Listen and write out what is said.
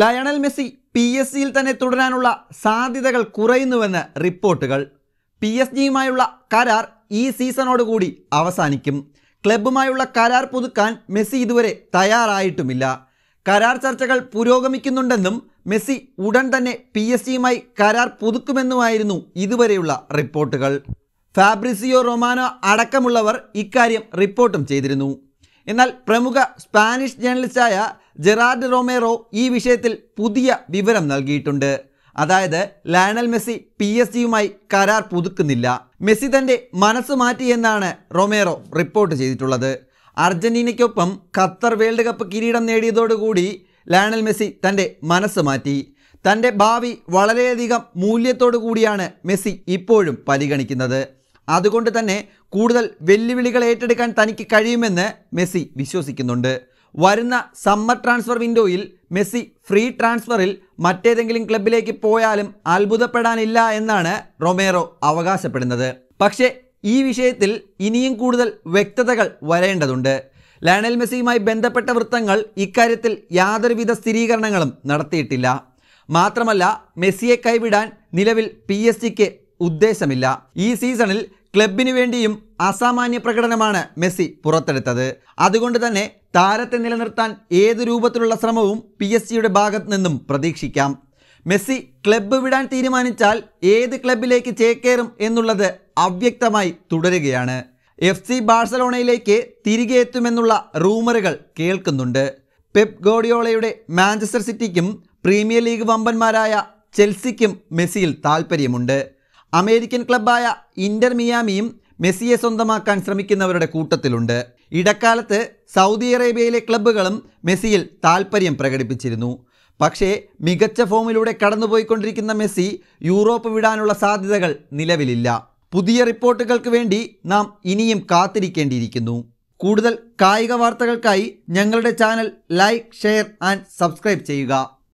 Lionel Messi P S സിയിൽ തന്നെ തുടരാനുള്ള സാധ്യതകൾ കുറയുന്നുവെന്ന് റിപ്പോർട്ടുകൾ പി എസ് ജിയുമായുള്ള കരാർ ഈ സീസണോടുകൂടി അവസാനിക്കും ക്ലബ്ബുമായുള്ള കരാർ പുതുക്കാൻ മെസ്സി ഇതുവരെ തയ്യാറായിട്ടുമില്ല കരാർ ചർച്ചകൾ പുരോഗമിക്കുന്നുണ്ടെന്നും മെസ്സി ഉടൻ തന്നെ പി എസ് ജിയുമായി കരാർ പുതുക്കുമെന്നുമായിരുന്നു ഇതുവരെയുള്ള റിപ്പോർട്ടുകൾ ഫാബ്രിസിയോ റൊമാനോ അടക്കമുള്ളവർ ഇക്കാര്യം റിപ്പോർട്ടും ചെയ്തിരുന്നു എന്നാൽ പ്രമുഖ സ്പാനിഷ് ജേർണലിസ്റ്റായ ജെറാർഡ് റോമേറോ ഈ വിഷയത്തിൽ പുതിയ വിവരം നൽകിയിട്ടുണ്ട് അതായത് ലയണൽ മെസ്സി പി എസ് ജിയുമായി കരാർ പുതുക്കുന്നില്ല മെസ്സി തൻ്റെ മനസ്സ് മാറ്റിയെന്നാണ് റൊമേറോ റിപ്പോർട്ട് ചെയ്തിട്ടുള്ളത് അർജന്റീനയ്ക്കൊപ്പം ഖത്തർ വേൾഡ് കപ്പ് കിരീടം നേടിയതോടുകൂടി ലയണൽ മെസ്സി തൻ്റെ മനസ്സ് മാറ്റി തൻ്റെ ഭാവി വളരെയധികം മൂല്യത്തോടു കൂടിയാണ് മെസ്സി ഇപ്പോഴും പരിഗണിക്കുന്നത് അതുകൊണ്ട് തന്നെ കൂടുതൽ വെല്ലുവിളികൾ ഏറ്റെടുക്കാൻ തനിക്ക് കഴിയുമെന്ന് മെസ്സി വിശ്വസിക്കുന്നുണ്ട് വരുന്ന സമ്മർ ട്രാൻസ്ഫർ വിൻഡോയിൽ മെസ്സി ഫ്രീ ട്രാൻസ്ഫറിൽ മറ്റേതെങ്കിലും ക്ലബിലേക്ക് പോയാലും അത്ഭുതപ്പെടാനില്ല എന്നാണ് റൊമേറോ അവകാശപ്പെടുന്നത് പക്ഷേ ഈ വിഷയത്തിൽ ഇനിയും കൂടുതൽ വ്യക്തതകൾ വരേണ്ടതുണ്ട് ലയണൽ മെസ്സിയുമായി ബന്ധപ്പെട്ട വൃത്തങ്ങൾ ഇക്കാര്യത്തിൽ യാതൊരുവിധ സ്ഥിരീകരണങ്ങളും നടത്തിയിട്ടില്ല മാത്രമല്ല മെസ്സിയെ കൈവിടാൻ നിലവിൽ പി എസ് ജിക്ക് ഉദ്ദേശമില്ല ഈ സീസണിൽ ക്ലബിനു വേണ്ടിയും അസാമാന്യ പ്രകടനമാണ് മെസ്സി പുറത്തെടുത്തത് അതുകൊണ്ട് തന്നെ താരത്തെ നിലനിർത്താൻ ഏത് രൂപത്തിലുള്ള ശ്രമവും പി എസ് സിയുടെ ഭാഗത്ത് നിന്നും പ്രതീക്ഷിക്കാം മെസ്സി ക്ലബ്ബ് വിടാൻ തീരുമാനിച്ചാൽ ഏത് ക്ലബിലേക്ക് ചേക്കേറും എന്നുള്ളത് അവ്യക്തമായി തുടരുകയാണ് എഫ് സി ബാഴ്സലോണയിലേക്ക് തിരികെ എത്തുമെന്നുള്ള റൂമറുകൾ കേൾക്കുന്നുണ്ട് പെപ് ഗോഡിയോളയുടെ മാഞ്ചസ്റ്റർ സിറ്റിക്കും പ്രീമിയർ ലീഗ് വമ്പന്മാരായ ചെൽസിക്കും മെസ്സിയിൽ താൽപ്പര്യമുണ്ട് അമേരിക്കൻ ക്ലബ്ബായ ഇൻ്റർ മിയാമിയും മെസ്സിയെ സ്വന്തമാക്കാൻ ശ്രമിക്കുന്നവരുടെ കൂട്ടത്തിലുണ്ട് ഇടക്കാലത്ത് സൗദി അറേബ്യയിലെ ക്ലബ്ബുകളും മെസ്സിയിൽ താൽപ്പര്യം പ്രകടിപ്പിച്ചിരുന്നു പക്ഷേ മികച്ച ഫോമിലൂടെ കടന്നുപോയിക്കൊണ്ടിരിക്കുന്ന മെസ്സി യൂറോപ്പ് വിടാനുള്ള സാധ്യതകൾ നിലവിലില്ല പുതിയ റിപ്പോർട്ടുകൾക്ക് വേണ്ടി നാം ഇനിയും കാത്തിരിക്കേണ്ടിയിരിക്കുന്നു കൂടുതൽ കായിക വാർത്തകൾക്കായി ഞങ്ങളുടെ channel like share and subscribe ചെയ്യുക